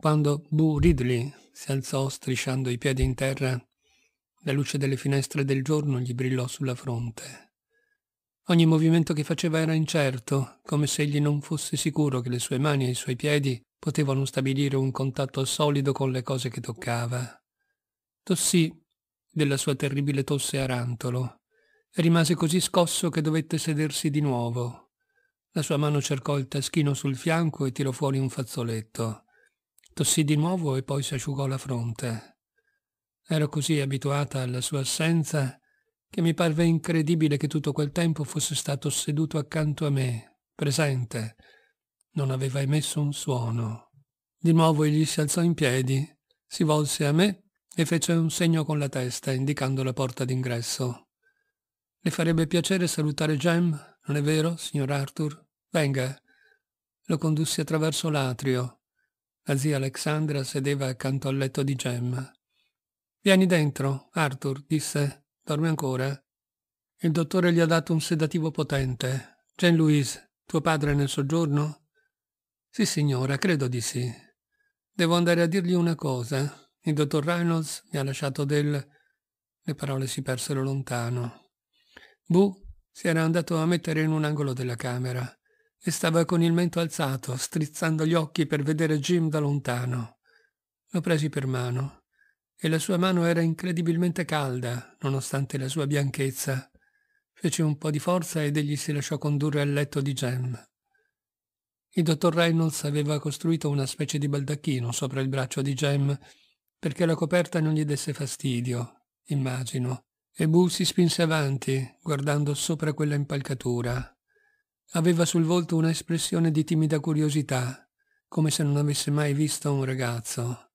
Quando Boo Ridley si alzò strisciando i piedi in terra, la luce delle finestre del giorno gli brillò sulla fronte. Ogni movimento che faceva era incerto, come se egli non fosse sicuro che le sue mani e i suoi piedi potevano stabilire un contatto solido con le cose che toccava. Tossì della sua terribile tosse arantolo e rimase così scosso che dovette sedersi di nuovo. La sua mano cercò il taschino sul fianco e tirò fuori un fazzoletto. Tossì di nuovo e poi si asciugò la fronte. Ero così abituata alla sua assenza che mi parve incredibile che tutto quel tempo fosse stato seduto accanto a me, presente. Non aveva emesso un suono. Di nuovo egli si alzò in piedi, si volse a me e fece un segno con la testa, indicando la porta d'ingresso. Le farebbe piacere salutare Jem, non è vero, signor Arthur? Venga. Lo condussi attraverso l'atrio. La zia Alexandra sedeva accanto al letto di Gemma. Vieni dentro, Arthur, disse. Dorme ancora? Il dottore gli ha dato un sedativo potente. Jean-Louise, tuo padre è nel soggiorno? Sì, signora, credo di sì. Devo andare a dirgli una cosa. Il dottor Reynolds mi ha lasciato del... Le parole si persero lontano. Bu si era andato a mettere in un angolo della camera e stava con il mento alzato, strizzando gli occhi per vedere Jim da lontano. Lo presi per mano e la sua mano era incredibilmente calda, nonostante la sua bianchezza. Fece un po' di forza ed egli si lasciò condurre al letto di Jem. Il dottor Reynolds aveva costruito una specie di baldacchino sopra il braccio di Jem perché la coperta non gli desse fastidio, immagino, e Bu si spinse avanti, guardando sopra quella impalcatura. Aveva sul volto una espressione di timida curiosità, come se non avesse mai visto un ragazzo.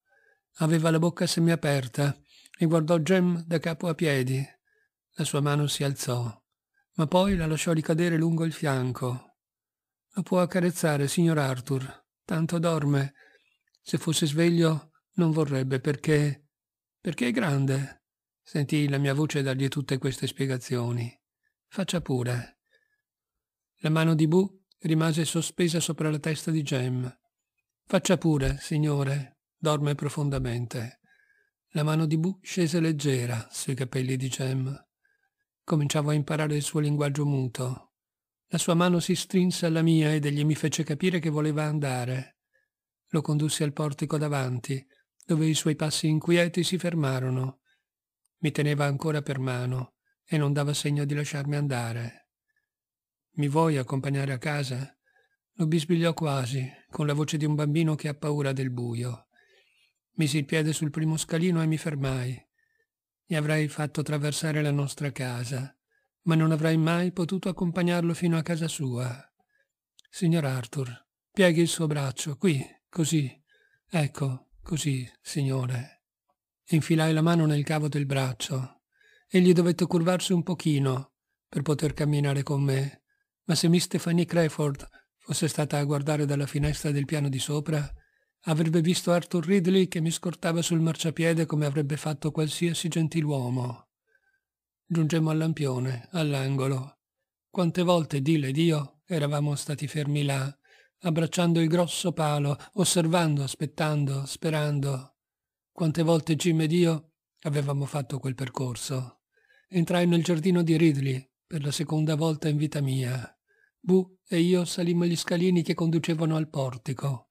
Aveva la bocca semiaperta e guardò Gem da capo a piedi. La sua mano si alzò, ma poi la lasciò ricadere lungo il fianco. Lo può accarezzare, signor Arthur. Tanto dorme. Se fosse sveglio non vorrebbe perché... perché è grande. Sentì la mia voce dargli tutte queste spiegazioni. Faccia pure. La mano di Bu rimase sospesa sopra la testa di Gem. Faccia pure, signore. Dorme profondamente. La mano di Bu scese leggera sui capelli di Gem. Cominciavo a imparare il suo linguaggio muto. La sua mano si strinse alla mia ed egli mi fece capire che voleva andare. Lo condussi al portico davanti, dove i suoi passi inquieti si fermarono. Mi teneva ancora per mano e non dava segno di lasciarmi andare. Mi vuoi accompagnare a casa? Lo bisbigliò quasi, con la voce di un bambino che ha paura del buio. Misi il piede sul primo scalino e mi fermai. Gli avrei fatto attraversare la nostra casa, ma non avrei mai potuto accompagnarlo fino a casa sua. Signor Arthur, pieghi il suo braccio, qui, così. Ecco, così, signore. Infilai la mano nel cavo del braccio. Egli dovette curvarsi un pochino per poter camminare con me ma se Miss Stephanie Crayford fosse stata a guardare dalla finestra del piano di sopra, avrebbe visto Arthur Ridley che mi scortava sul marciapiede come avrebbe fatto qualsiasi gentiluomo. Giungemmo al lampione, all'angolo. Quante volte, Dile ed io, eravamo stati fermi là, abbracciando il grosso palo, osservando, aspettando, sperando. Quante volte Jim ed io avevamo fatto quel percorso. Entrai nel giardino di Ridley, per la seconda volta in vita mia. Bu e io salimmo gli scalini che conducevano al portico.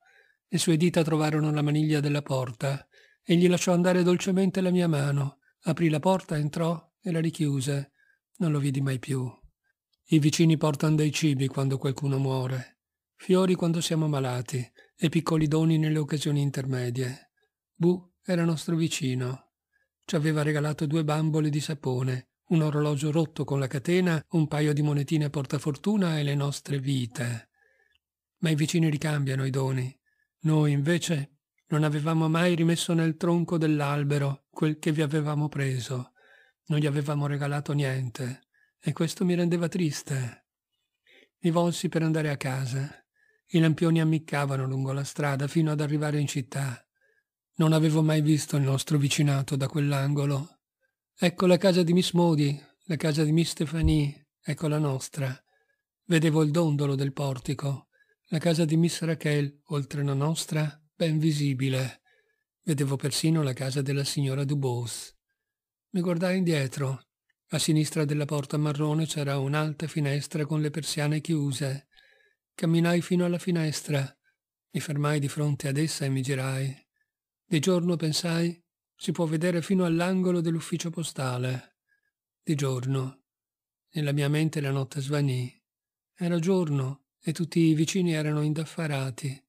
Le sue dita trovarono la maniglia della porta. Egli lasciò andare dolcemente la mia mano, aprì la porta, entrò e la richiuse. Non lo vidi mai più. I vicini portano dei cibi quando qualcuno muore, fiori quando siamo malati e piccoli doni nelle occasioni intermedie. Bu era nostro vicino. Ci aveva regalato due bambole di sapone un orologio rotto con la catena, un paio di monetine a portafortuna e le nostre vite. Ma i vicini ricambiano i doni. Noi invece non avevamo mai rimesso nel tronco dell'albero quel che vi avevamo preso. Non gli avevamo regalato niente e questo mi rendeva triste. Mi volsi per andare a casa. I lampioni ammiccavano lungo la strada fino ad arrivare in città. Non avevo mai visto il nostro vicinato da quell'angolo. Ecco la casa di Miss Modi, la casa di Miss Stephanie, ecco la nostra. Vedevo il dondolo del portico, la casa di Miss Raquel, oltre la nostra, ben visibile. Vedevo persino la casa della signora Dubose. Mi guardai indietro. A sinistra della porta marrone c'era un'alta finestra con le persiane chiuse. Camminai fino alla finestra. Mi fermai di fronte ad essa e mi girai. Di giorno pensai si può vedere fino all'angolo dell'ufficio postale. Di giorno. Nella mia mente la notte svanì. Era giorno e tutti i vicini erano indaffarati.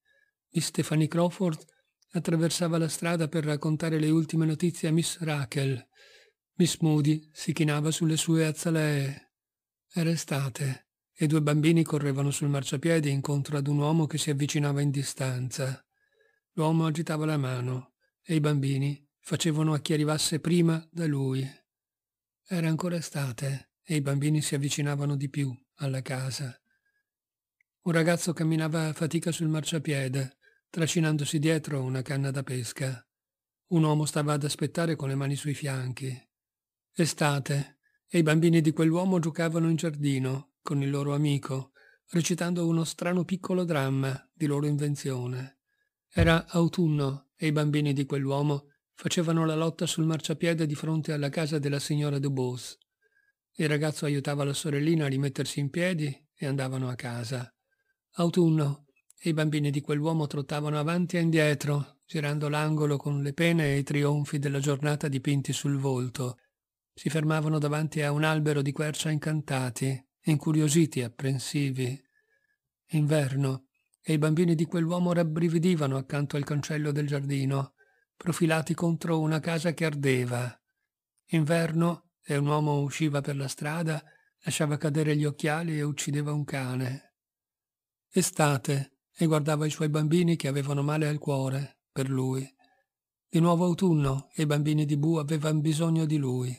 Di Stephanie Crawford attraversava la strada per raccontare le ultime notizie a Miss Rachel. Miss Moody si chinava sulle sue azzalee. Era estate e due bambini correvano sul marciapiede incontro ad un uomo che si avvicinava in distanza. L'uomo agitava la mano e i bambini facevano a chi arrivasse prima da lui. Era ancora estate e i bambini si avvicinavano di più alla casa. Un ragazzo camminava a fatica sul marciapiede, tracinandosi dietro una canna da pesca. Un uomo stava ad aspettare con le mani sui fianchi. Estate, e i bambini di quell'uomo giocavano in giardino con il loro amico, recitando uno strano piccolo dramma di loro invenzione. Era autunno e i bambini di quell'uomo Facevano la lotta sul marciapiede di fronte alla casa della signora Dubose. Il ragazzo aiutava la sorellina a rimettersi in piedi e andavano a casa. Autunno e i bambini di quell'uomo trottavano avanti e indietro, girando l'angolo con le pene e i trionfi della giornata dipinti sul volto. Si fermavano davanti a un albero di quercia incantati, incuriositi, apprensivi. Inverno, e i bambini di quell'uomo rabbrividivano accanto al cancello del giardino profilati contro una casa che ardeva. Inverno e un uomo usciva per la strada, lasciava cadere gli occhiali e uccideva un cane. Estate e guardava i suoi bambini che avevano male al cuore, per lui. Di nuovo autunno e i bambini di Bu avevano bisogno di lui.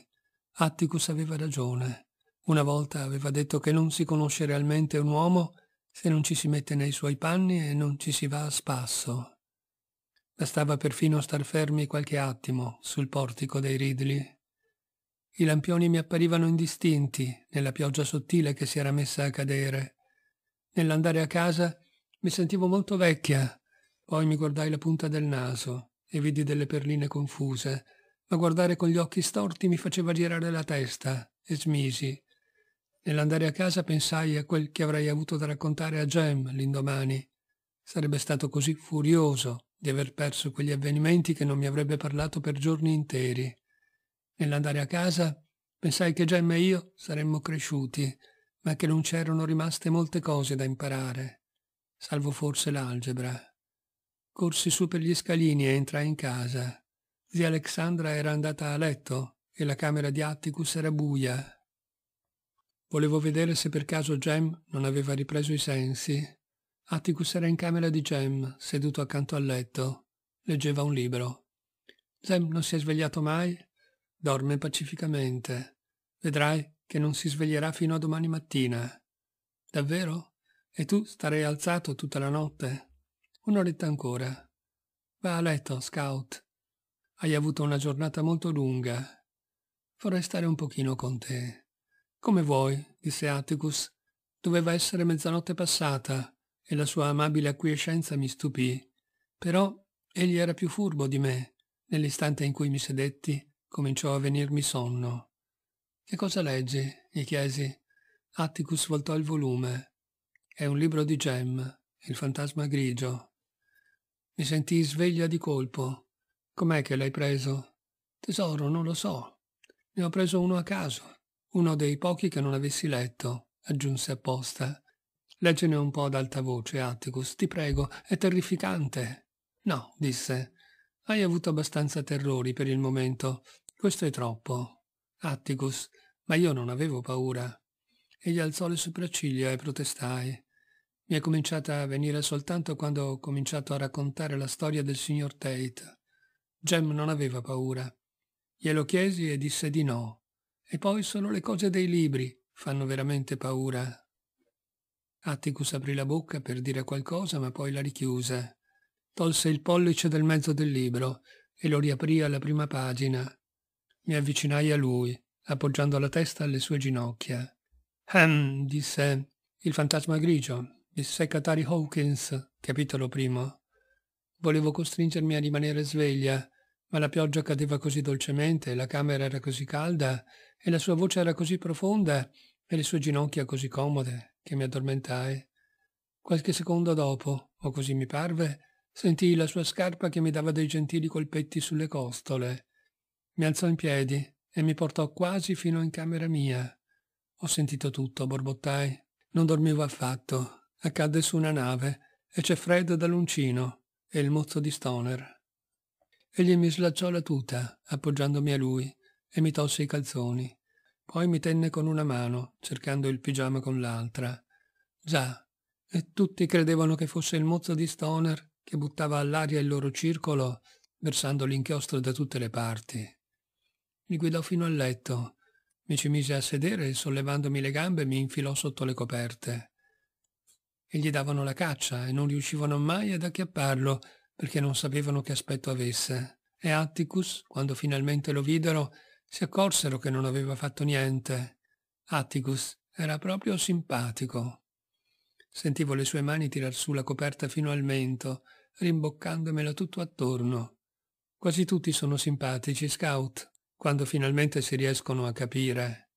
Atticus aveva ragione. Una volta aveva detto che non si conosce realmente un uomo se non ci si mette nei suoi panni e non ci si va a spasso. Bastava perfino star fermi qualche attimo sul portico dei Ridley. I lampioni mi apparivano indistinti nella pioggia sottile che si era messa a cadere. Nell'andare a casa mi sentivo molto vecchia. Poi mi guardai la punta del naso e vidi delle perline confuse, ma guardare con gli occhi storti mi faceva girare la testa e smisi. Nell'andare a casa pensai a quel che avrei avuto da raccontare a Gem l'indomani. Sarebbe stato così furioso di aver perso quegli avvenimenti che non mi avrebbe parlato per giorni interi. Nell'andare a casa pensai che Gemma e io saremmo cresciuti, ma che non c'erano rimaste molte cose da imparare, salvo forse l'algebra. Corsi su per gli scalini e entrai in casa. Zia Alexandra era andata a letto e la camera di Atticus era buia. Volevo vedere se per caso Gem non aveva ripreso i sensi, Atticus era in camera di Jem, seduto accanto al letto. Leggeva un libro. Jem non si è svegliato mai? Dorme pacificamente. Vedrai che non si sveglierà fino a domani mattina. Davvero? E tu starai alzato tutta la notte? Un'oretta ancora. Va a letto, Scout. Hai avuto una giornata molto lunga. Vorrei stare un pochino con te. Come vuoi, disse Atticus. Doveva essere mezzanotte passata e la sua amabile acquiescenza mi stupì. Però egli era più furbo di me. Nell'istante in cui mi sedetti, cominciò a venirmi sonno. Che cosa leggi? gli chiesi. Atticus voltò il volume. È un libro di Gem, il fantasma grigio. Mi sentii sveglia di colpo. Com'è che l'hai preso? Tesoro, non lo so. Ne ho preso uno a caso, uno dei pochi che non avessi letto, aggiunse apposta. Leggene un po' ad alta voce, Atticus, ti prego, è terrificante. No, disse. Hai avuto abbastanza terrori per il momento. Questo è troppo. Atticus, ma io non avevo paura. Egli alzò le sopracciglia e protestai. Mi è cominciata a venire soltanto quando ho cominciato a raccontare la storia del signor Tate. Jem non aveva paura. Glielo chiesi e disse di no. E poi solo le cose dei libri fanno veramente paura, Atticus aprì la bocca per dire qualcosa, ma poi la richiuse. Tolse il pollice dal mezzo del libro e lo riaprì alla prima pagina. Mi avvicinai a lui, appoggiando la testa alle sue ginocchia. Hem, disse il fantasma grigio, il Secretary Hawkins, capitolo primo. Volevo costringermi a rimanere sveglia, ma la pioggia cadeva così dolcemente, la camera era così calda, e la sua voce era così profonda, e le sue ginocchia così comode, che mi addormentai. Qualche secondo dopo, o così mi parve, sentii la sua scarpa che mi dava dei gentili colpetti sulle costole. Mi alzò in piedi e mi portò quasi fino in camera mia. Ho sentito tutto, borbottai. Non dormivo affatto. Accadde su una nave e c'è Fred dall'uncino e il mozzo di Stoner. Egli mi slacciò la tuta, appoggiandomi a lui, e mi tolse i calzoni. Poi mi tenne con una mano, cercando il pigiama con l'altra. Già, e tutti credevano che fosse il mozzo di Stoner che buttava all'aria il loro circolo, versando l'inchiostro da tutte le parti. Mi guidò fino al letto, mi ci mise a sedere e sollevandomi le gambe mi infilò sotto le coperte. E gli davano la caccia e non riuscivano mai ad acchiapparlo perché non sapevano che aspetto avesse. E Atticus, quando finalmente lo videro, si accorsero che non aveva fatto niente. Atticus era proprio simpatico. Sentivo le sue mani tirar su la coperta fino al mento, rimboccandomela tutto attorno. Quasi tutti sono simpatici, scout, quando finalmente si riescono a capire.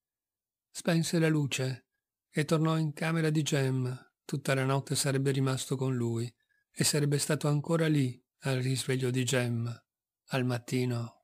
Spense la luce e tornò in camera di Jem. Tutta la notte sarebbe rimasto con lui e sarebbe stato ancora lì al risveglio di Jem, al mattino.